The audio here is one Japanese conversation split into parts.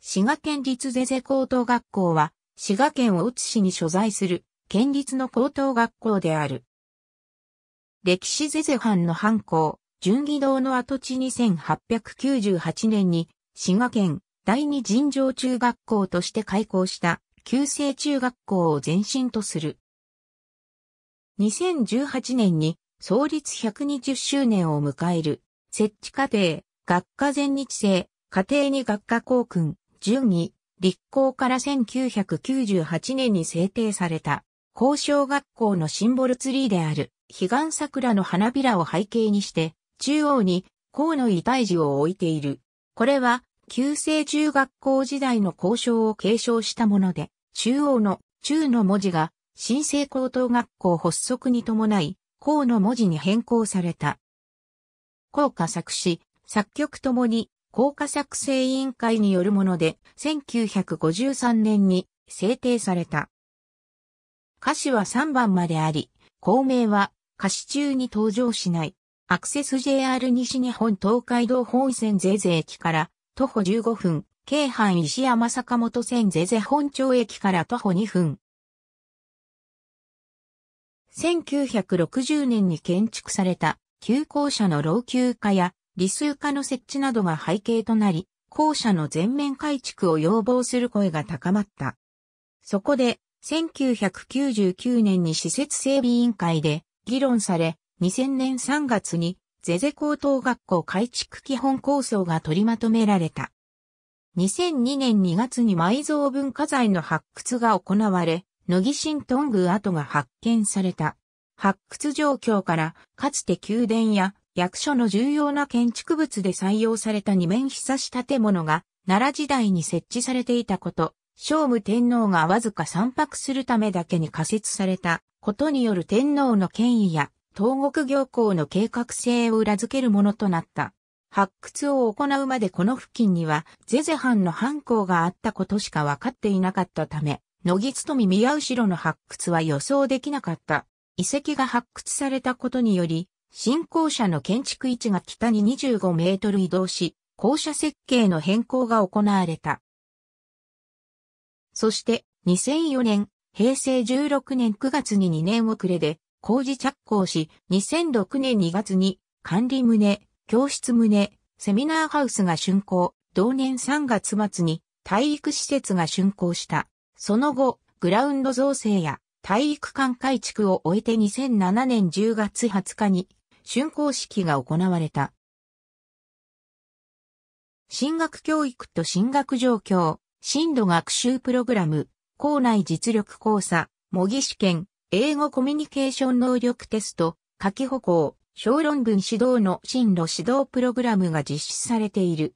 滋賀県立ゼゼ高等学校は、滋賀県大津市に所在する、県立の高等学校である。歴史ゼゼ藩の藩校、純義堂の跡地2898年に、滋賀県第二尋常中学校として開校した、旧制中学校を前身とする。2018年に、創立120周年を迎える、設置課程、学科全日制、家庭に学科校訓、順に、立校から1998年に制定された、交渉学校のシンボルツリーである、悲願桜の花びらを背景にして、中央に、河野遺体児を置いている。これは、旧制中学校時代の交渉を継承したもので、中央の中の文字が、新生高等学校発足に伴い、高の文字に変更された。校歌作詞、作曲ともに、効果作成委員会によるもので、1953年に制定された。歌詞は3番まであり、公名は歌詞中に登場しない。アクセス JR 西日本東海道本線ゼゼ駅から徒歩15分、京阪石山坂本線ゼゼ本町駅から徒歩2分。1960年に建築された旧校舎の老朽化や理数化の設置などが背景となり、校舎の全面改築を要望する声が高まった。そこで、1999年に施設整備委員会で議論され、2000年3月にゼゼ高等学校改築基本構想が取りまとめられた。2002年2月に埋蔵文化財の発掘が行われ、野木新頓宮跡が発見された。発掘状況から、かつて宮殿や役所の重要な建築物で採用された二面ひさし建物が、奈良時代に設置されていたこと、聖武天皇がわずか散泊するためだけに仮設されたことによる天皇の権威や東国行幸の計画性を裏付けるものとなった。発掘を行うまでこの付近には、ゼゼ藩の藩校があったことしか分かっていなかったため、野木み宮後の発掘は予想できなかった。遺跡が発掘されたことにより、新校舎の建築位置が北に25メートル移動し、校舎設計の変更が行われた。そして2004年、平成16年9月に2年遅れで工事着工し、2006年2月に管理棟、教室棟、セミナーハウスが竣工、同年3月末に体育施設が竣工した。その後、グラウンド造成や体育館改築を終えて2007年10月20日に竣工式が行われた。進学教育と進学状況、進度学習プログラム、校内実力講座、模擬試験、英語コミュニケーション能力テスト、夏き歩行、小論文指導の進路指導プログラムが実施されている。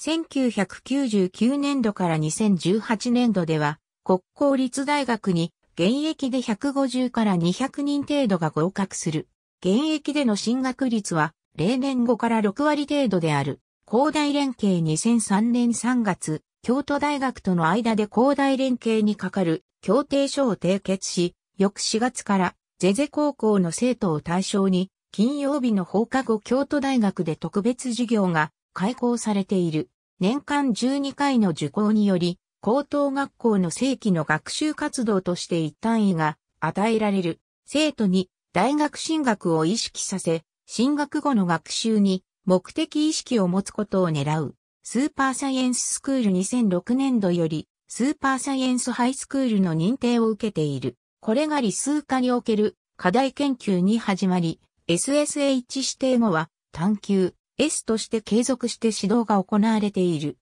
1999年度から2018年度では、国公立大学に現役で150から200人程度が合格する。現役での進学率は、例年5から6割程度である。高大連携2003年3月、京都大学との間で高大連携にかかる協定書を締結し、翌4月からゼゼ高校の生徒を対象に、金曜日の放課後京都大学で特別授業が開講されている。年間12回の受講により、高等学校の正規の学習活動として一単位が与えられる。生徒に大学進学を意識させ、進学後の学習に目的意識を持つことを狙う。スーパーサイエンススクール2006年度より、スーパーサイエンスハイスクールの認定を受けている。これが理数化における課題研究に始まり、SSH 指定後は探求、S として継続して指導が行われている。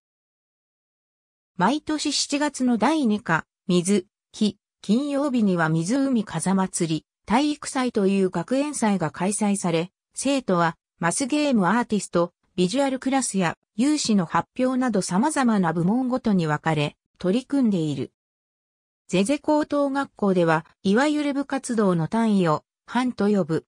毎年7月の第2課、水、木、金曜日には湖風祭り、体育祭という学園祭が開催され、生徒はマスゲームアーティスト、ビジュアルクラスや有志の発表など様々な部門ごとに分かれ、取り組んでいる。ゼゼ高等学校では、いわゆる部活動の単位を、班と呼ぶ。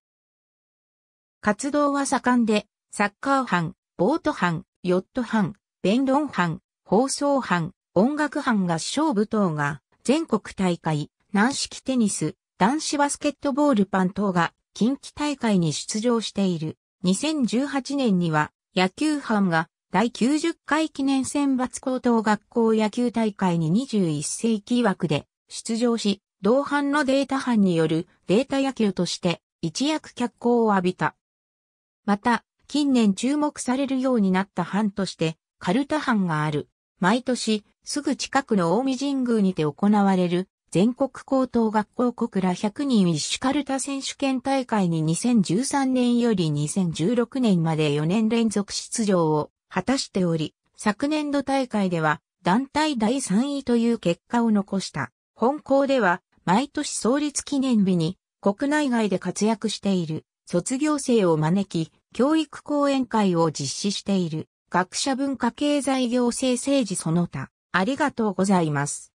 活動は盛んで、サッカー班、ボート班、ヨット班、弁論班、放送班、音楽班合唱部等が全国大会、軟式テニス、男子バスケットボールパン等が近畿大会に出場している。2018年には野球班が第90回記念選抜高等学校野球大会に21世紀枠で出場し、同班のデータ班によるデータ野球として一躍脚光を浴びた。また、近年注目されるようになった班として、カルタ班がある。毎年、すぐ近くの大見神宮にて行われる、全国高等学校国ら100人一種カルタ選手権大会に2013年より2016年まで4年連続出場を果たしており、昨年度大会では団体第3位という結果を残した。本校では毎年創立記念日に国内外で活躍している卒業生を招き、教育講演会を実施している。学者文化経済行政政治その他、ありがとうございます。